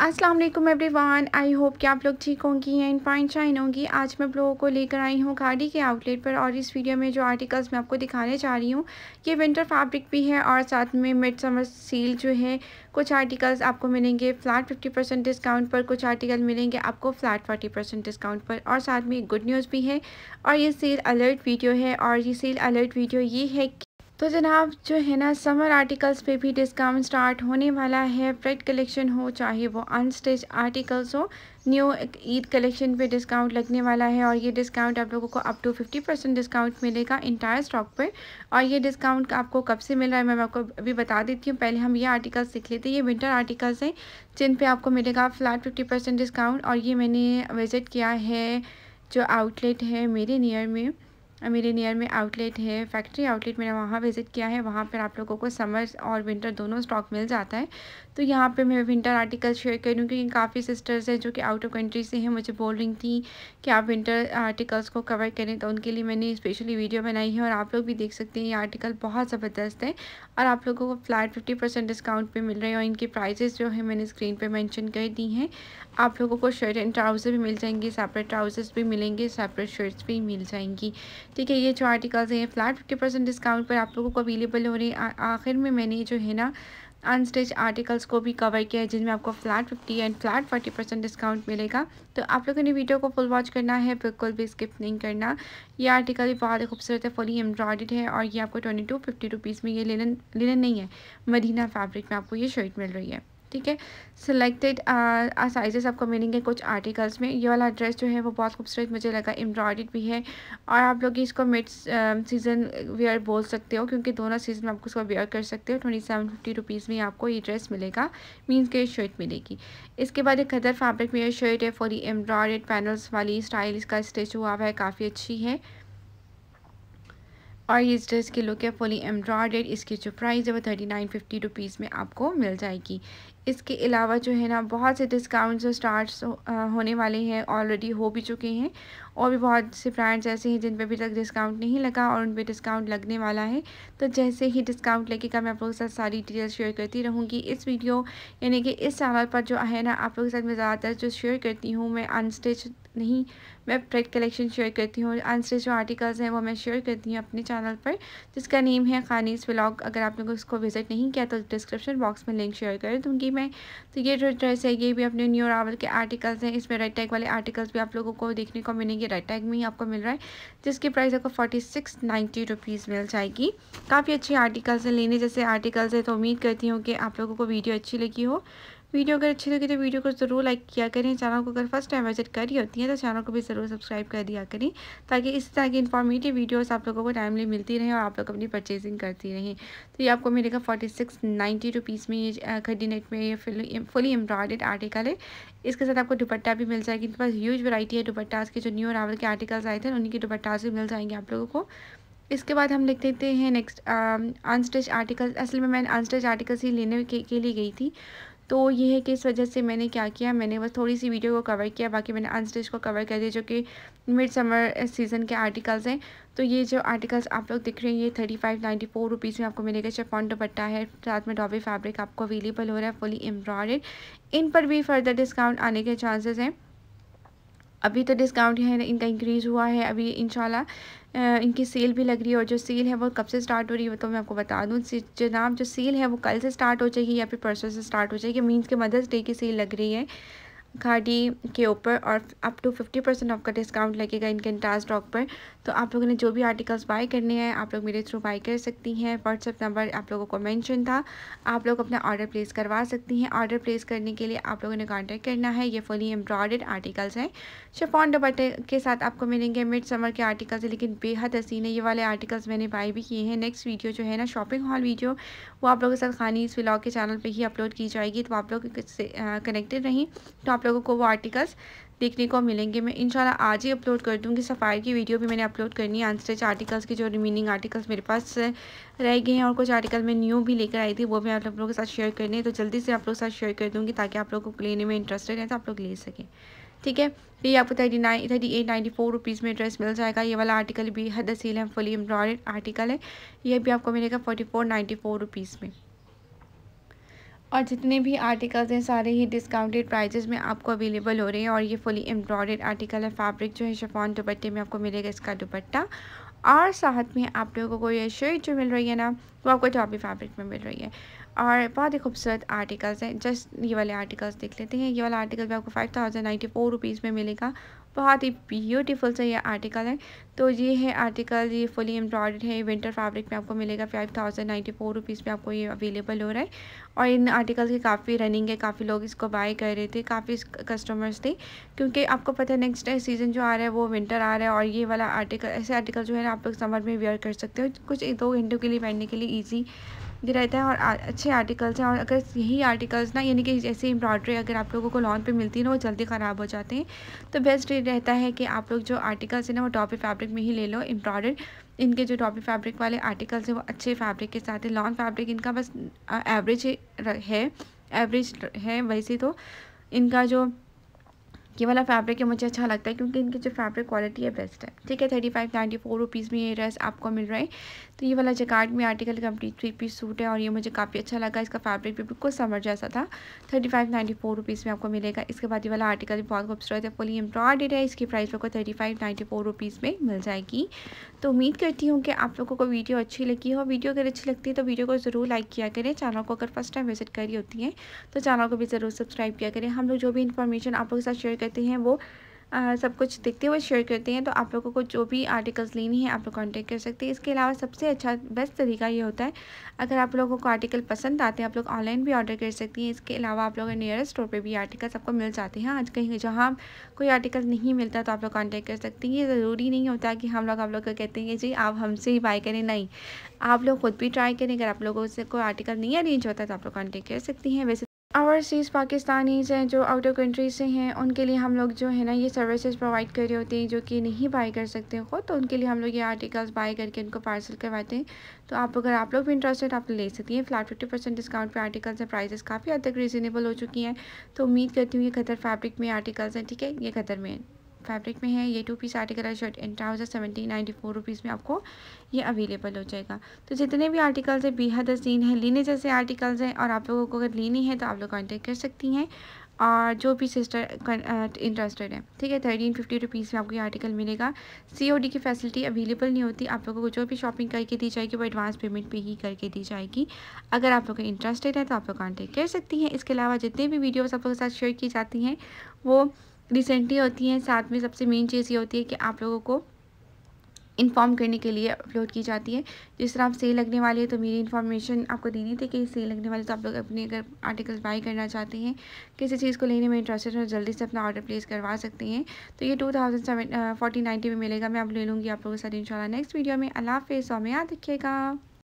अस्सलाम वालेकुम everyone I hope कि आप लोग ठीक होंगी एंड फाइन शाइन होंगी आज मैं आप लोगों को लेकर आई हूँ गाड़ी के आउटलेट पर और इस वीडियो में जो आर्टिकल्स मैं आपको दिखाने जा रही हूँ ये विंटर फैब्रिक भी है और साथ में मिड समर सेल जो है कुछ आर्टिकल्स आपको मिलेंगे फ्लैट फिफ्टी परसेंट डिस्काउंट पर कुछ आर्टिकल मिलेंगे आपको फ्लैट फोर्टी परसेंट डिस्काउंट पर और साथ में गुड न्यूज़ भी है और ये सेल अलर्ट वीडियो है और ये सेल अलर्ट वीडियो ये है तो जनाब जो है ना समर आर्टिकल्स पे भी डिस्काउंट स्टार्ट होने वाला है फ्रेड कलेक्शन हो चाहे वो अनस्टिच आर्टिकल्स हो न्यू ईद कलेक्शन पे डिस्काउंट लगने वाला है और ये डिस्काउंट आप लोगों को up to fifty percent discount मिलेगा इंटायर स्टॉक पर और ये डिस्काउंट आपको कब से मिल रहा है मैं आपको अभी बता देती हूँ पहले हम ये आर्टिकल्स सीख लेते हैं ये विंटर आर्टिकल्स हैं जिन पर आपको मिलेगा फ्लैट फिफ्टी डिस्काउंट और ये मैंने विज़िट किया है जो आउटलेट है मेरे नियर में मेरे नियर में आउटलेट है फैक्ट्री आउटलेट मैंने वहाँ विज़िट किया है वहाँ पर आप लोगों को समर और विंटर दोनों स्टॉक मिल जाता है तो यहाँ पे मैं विंटर आर्टिकल शेयर करूँ क्योंकि काफ़ी सिस्टर्स हैं जो कि आउट ऑफ कंट्री से हैं मुझे बोल रही थी कि आप विंटर आर्टिकल्स को कवर करें तो उनके लिए मैंने स्पेशली वीडियो बनाई है और आप लोग भी देख सकते हैं ये आर्टिकल बहुत ज़बरदस्त है और आप लोगों को फ्लैट फिफ्टी परसेंट डिस्काउंट पर मिल रहे हैं और इनके प्राइजेस जो है मैंने स्क्रीन पर मैंशन कर दी हैं आप लोगों को शर्ट एंड ट्राउज़र भी मिल जाएंगे सेपरेट ट्राउज़र्स भी मिलेंगे सेपरेट शर्ट्स भी मिल जाएंगी ठीक है ये जो आर्टिकल्स हैं फ्लैट फिफ्टी परसेंट डिस्काउंट पर आप लोगों को अवेलेबल हो रहे हैं आखिर में मैंने जो है ना अनस्टिच आर्टिकल्स को भी कवर किया है जिनमें आपको flat fifty and flat forty percent discount मिलेगा तो आप लोगों ने वीडियो को फुल वॉच करना है बिल्कुल भी स्किप नहीं करना ये आर्टिकल भी बहुत ही खूबसूरत है फुली एम्ब्रॉयड है और ये आपको ट्वेंटी टू फिफ्टी रुपीज़ में ये लेन लेन नहीं है मदीना फैब्रिक में आपको ये शर्ट मिल रही है ठीक है सिलेक्टेड साइजेस आपको मिलेंगे कुछ आर्टिकल्स में ये वाला ड्रेस जो है वो बहुत खूबसूरत मुझे लगा एम्ब्रॉयड भी है और आप लोग इसको मिड सीज़न वेयर बोल सकते हो क्योंकि दोनों सीज़न में आपको इसको वेयर कर सकते हो ट्वेंटी सेवन फिफ्टी रुपीज़ में आपको ये ड्रेस मिलेगा मीन्स के शर्ट मिलेगी इसके बाद एक खदर फैब्रिक में ये शर्ट है फॉरी एम्ब्रॉयड पैनल्स वाली स्टाइल इसका स्टिच हुआ हुआ है काफ़ी अच्छी है और ये ड्रेस की लुक है फुली एम्ब्रॉयडेड इसकी जो प्राइस है वो थर्टी नाइन फिफ्टी रुपीज़ में आपको मिल जाएगी इसके अलावा जो है ना बहुत से डिस्काउंट्स और स्टार्ट्स होने वाले हैं ऑलरेडी हो भी चुके हैं और भी बहुत से ब्रांड्स ऐसे हैं जिन पर अभी तक डिस्काउंट नहीं लगा और उन पर डिस्काउंट लगने वाला है तो जैसे ही डिस्काउंट लगेगा मैं आप लोगों के साथ सारी डिटेल्स शेयर करती रहूँगी इस वीडियो यानी कि इस चैनल पर जो है ना आप लोगों के साथ मैं ज़्यादातर जो शेयर करती हूँ मैं अनस्टिच नहीं मैं प्रेड कलेक्शन शेयर करती हूँ आंसर जो आर्टिकल्स हैं वो मैं शेयर करती हूँ अपने चैनल पर जिसका नेम है खानीज व्लॉग अगर आप लोग इसको विज़िट नहीं किया तो डिस्क्रिप्शन बॉक्स में लिंक शेयर कर दूँगी मैं तो ये जो ड्रेस है ये भी अपने न्यू रावल के आर्टिकल्स हैं इसमें रेड टैग वाले आर्टिकल्स भी आप लोगों को देखने को मिलेंगे रेड टैग में ही आपको मिल रहा है जिसकी प्राइस आपको फोर्टी सिक्स नाइन्टी रुपीज़ मिल जाएगी काफ़ी अच्छी आर्टिकल्स हैं लेने जैसे आर्टिकल्स है तो उम्मीद करती हूँ कि आप लोगों को वीडियो अच्छी लगी हो वीडियो अगर अच्छी लगी तो वीडियो को ज़रूर लाइक किया करें चैनल को अगर फर्स्ट टाइम विजिट करी होती है तो चैनल को भी ज़रूर सब्सक्राइब कर दिया करें ताकि इस तरह की इन्फॉर्मेटिव वीडियोस आप लोगों को टाइमली मिलती रहें और आप लोग अपनी परचेजिंग करती रहें तो ये आपको मिलेगा फोर्टी सिक्स नाइन्टी रुपीज़ में ये खड्डी नेट में ये फुली एम्ब्रॉयडेड आर्टिकल है इसके साथ आपको दुपट्टा भी मिल जाएगी इनके पास ह्यूज वरायटी है दुपट्टाज के जो न्यू रावल के आर्टिकल्स आए थे उन्हीं के दुपट्टाज भी मिल जाएंगे आप लोगों को इसके बाद हम लिख देते हैं नेक्स्ट अनस्टिच आर्टिकल असल में मैं अनस्टिच आर्टिकल्स ही लेने के, के लिए गई थी तो ये है कि इस वजह से मैंने क्या किया मैंने बस थोड़ी सी वीडियो को कवर किया बाकी मैंने अनस्टिच को कवर कर दिया जो कि मिड समर सीज़न के आर्टिकल्स हैं तो ये जो आर्टिकल्स आप लोग दिख रहे हैं ये thirty five ninety four rupees में आपको मिलेगा शेफॉन दुपट्टा है साथ में डॉबी फैब्रिक आपको अवेलेबल हो रहा है फुली एम्ब्रॉयड इन पर भी फर्दर डिस्काउंट आने के चांसेज हैं अभी तो डिस्काउंट है इनका इंक्रीज़ हुआ है अभी इन इनकी सेल भी लग रही है और जो सेल है वो कब से स्टार्ट हो रही है तो मैं आपको बता दूँ जनाब जो सेल है वो कल से स्टार्ट हो जाएगी या फिर परसों से स्टार्ट हो जाएगी मीन्स के मदर्स डे की सेल लग रही है खाड़ी के ऊपर और अप टू फिफ्टी परसेंट आपका डिस्काउंट लगेगा इनके इंटायर स्टॉक पर तो आप लोगों ने जो भी आर्टिकल्स बाय करने हैं आप लोग मेरे थ्रू बाय कर सकती हैं व्हाट्सअप नंबर आप लोगों को मेंशन था आप लोग अपना ऑर्डर प्लेस करवा सकती हैं ऑर्डर प्लेस करने के लिए आप लोगों ने कॉन्टैक्ट करना है ये फुली एम्ब्रॉयड आर्टिकल्स हैं शपॉन दुपट्टे के साथ आपको मिलेंगे मिड समर के आर्टिकल्स हैं लेकिन बेहद हसीन है ये वाले आर्टिकल्स मैंने बाय भी किए हैं नेक्स्ट वीडियो जो है ना शॉपिंग हॉल वीडियो वो आप लोगों के साथ खानी इस व्लॉग के चैनल पर ही अपलोड की जाएगी तो आप लोग कनेक्टेड रहें तो आप लोगों को वो आर्टिकल्स देखने को मिलेंगे मैं इंशाल्लाह आज ही अपलोड कर दूँगी सफ़ाई की वीडियो भी मैंने अपलोड करनी है अनस्टिच आर्टिकल्स की जो रिमेनिंग आर्टिकल्स मेरे पास रह गए हैं और कुछ आर्टिकल मैं न्यू भी लेकर आई थी वो मैं आप लोगों के साथ शेयर करनी है तो जल्दी से आप लोग साथ शेयर कर दूँगी ताकि आप लोगों को लेने में इंटरेस्टेड है तो आप लोग ले सकें ठीक है तो ये आपको thirty nine thirty eight ninety four rupees में ड्रेस मिल जाएगा ये वाला आर्टिकल भी हद सील है फुली एम्ब्रॉयड आर्टिकल है ये भी आपको मिलेगा forty four ninety four rupees में और जितने भी आर्टिकल्स हैं सारे ही डिस्काउंटेड प्राइजेस में आपको अवेलेबल हो रहे हैं और ये फुली एम्ब्रॉयड आर्टिकल है फैब्रिक जो है शफॉन दुपट्टे में आपको मिलेगा इसका दुपट्टा और साथ में आप लोगों को ये शर्ट जो मिल रही है ना वो आपको टॉपी फैब्रिक में मिल रही है और बहुत ही खूबसूरत आर्टिकल्स हैं जस्ट ये वाले आर्टिकल्स देख लेते हैं ये वाला आर्टिकल भी आपको five thousand ninety four rupees में मिलेगा बहुत ही ब्यूटीफुल सा ये आर्टिकल है तो ये है आर्टिकल ये फुली एम्ब्रॉयड है विंटर फैब्रिक में आपको मिलेगा five thousand ninety four rupees में आपको ये अवेलेबल हो रहा है और इन आर्टिकल की काफ़ी रनिंग है काफ़ी लोग इसको बाय कर रहे थे काफ़ी कस्टमर्स थे क्योंकि आपको पता है नेक्स्ट सीज़न जो आ रहा है वो विंटर आ रहा है और ये वाला आर्टिकल ऐसे आर्टिकल जो है आप लोग समर में वेयर कर सकते हो कुछ एक दो घंटों के लिए पहनने के लिए ईजी भी रहता है और अच्छे आर्टिकल्स हैं और अगर यही आर्टिकल्स ना यानी कि जैसे एम्ब्रॉयड्री अगर आप लोगों को लॉन पे मिलती है ना वो जल्दी ख़राब हो जाते हैं तो बेस्ट ये रहता है कि आप लोग जो आर्टिकल्स हैं ना वो टॉपी फैब्रिक में ही ले लो एम्ब्रॉयड इनके जो टॉपी फैब्रिक वाले आर्टिकल्स हैं वो अच्छे फैब्रिक के साथ हैं लॉन फैब्रिक इनका बस एवरेज है एवरेज है वैसे तो इनका जो ये वाला फैब्रिक है मुझे अच्छा लगता है क्योंकि इनकी जो फैब्रिक क्वालिटी है बेस्ट है ठीक है thirty five ninety four rupees में ये ड्रेस आपको मिल रहा है तो ये वाला जकार्ड में article complete three piece suit है और ये मुझे काफ़ी अच्छा लगा इसका फैब्रिक भी बिल्कुल समर जैसा था thirty five ninety four rupees में आपको मिलेगा इसके बाद ये वाला आर्टिकल भी बहुत खूबसूरत है फुली एम्ब्रॉयडेड है इसकी प्राइस आपको thirty five ninety four rupees में मिल जाएगी तो उम्मीद करती हूँ कि आप लोगों को वीडियो अच्छी लगी हो वीडियो अगर अच्छी लगती है तो वीडियो को ज़रूर लाइक किया करें चैनल को अगर फर्स्ट टाइम विजिट करी होती है तो चैनल को भी ज़रूर सब्सक्राइब किया करें हम लोग जो भी इन्फॉर्मेशन आप लोगों के साथ शेयर करती हैं वो आ, सब कुछ देखते हुए शेयर करते हैं तो आप लोगों को जो भी आर्टिकल्स लेनी है आप लोग कॉन्टेक्ट कर सकते हैं इसके अलावा सबसे अच्छा बेस्ट तरीका ये होता है अगर आप लोगों को आर्टिकल पसंद आते हैं आप लोग ऑनलाइन भी ऑर्डर कर सकती हैं इसके अलावा आप लोग नियरेस्ट स्टोर पे भी आर्टिकल्स आपको मिल जाते हैं आज कहीं जहाँ कोई आर्टिकल नहीं मिलता तो आप लोग कॉन्टैक्ट कर सकते हैं ये ज़रूरी नहीं होता कि हम लोग आप लोग को कहते हैं जी आप हमसे ही बाई करें नहीं आप लोग खुद भी ट्राई करें अगर आप लोगों से कोई आर्टिकल नहीं अरेंज होता तो आप लोग कॉन्टैक्ट कर सकती हैं वैसे ओवरसीज़ पाकिस्तानीज़ हैं जो आउट ऑफ कंट्री से हैं उनके लिए हम लोग जो है ना ये सर्विसेज प्रोवाइड कर रहे होते हैं जो कि नहीं बाय कर सकते खुद तो उनके लिए हम लोग ये आर्टिकल्स बाय करके उनको पार्सल करवाते हैं तो आप अगर आप लोग भी इंटरेस्टेड आप ले सकती हैं फ्लैट फिफ्टी परसेंट डिस्काउंट पर आर्टिकल्स हैं प्राइजेस काफ़ी हद तक रीज़नेबल हो चुकी हैं तो उम्मीद करती हूँ ये खतर फैब्रिक में आर्टिकल्स हैं ठीक है ये खतर में है फैब्रिक में है ये टू पीस आर्टिकल है shirt and trouser seventeen ninety four rupees में आपको ये अवेलेबल हो जाएगा तो जितने भी आर्टिकल्स हैं बेहद हसीन है लेने जैसे आर्टिकल्स हैं और आप लोगों को अगर लेनी है तो आप लोग कॉन्टेक्ट कर सकती हैं और जो भी सिस्टर इंटरेस्टेड है ठीक है थर्टीन फिफ्टी रुपीज़ में आपको ये आर्टिकल मिलेगा सीओडी की फैसिलिटी अवेलेबल नहीं होती आप लोगों को जो भी शॉपिंग करके दी जाएगी वो एडवांस पेमेंट पे ही करके दी जाएगी अगर आप लोग इंटरेस्टेड है तो आप लोग कॉन्टेक्ट कर सकती हैं इसके अलावा जितने भी वीडियोज़ आप लोगों के साथ शेयर की जाती हैं वो रिसेंटली होती हैं साथ में सबसे मेन चीज़ ये होती है कि आप लोगों को इन्फॉर्म करने के लिए अपलोड की जाती है जिस तरह आप सेल लगने वाले हैं तो मेरी इन्फॉर्मेशन आपको देनी थी कि सेल लगने वाले तो आप लोग अपने अगर आर्टिकल्स बाई करना चाहते हैं किसी चीज़ को लेने में इंटरेस्टेड है तो जल्दी से अपना ऑर्डर प्लेस करवा सकते हैं तो ये two thousand seven forty ninety में मिलेगा मैं आप ले लूँगी आप लोगों के साथ इन नेक्स्ट वीडियो में अल्लाह में याद दिखेगा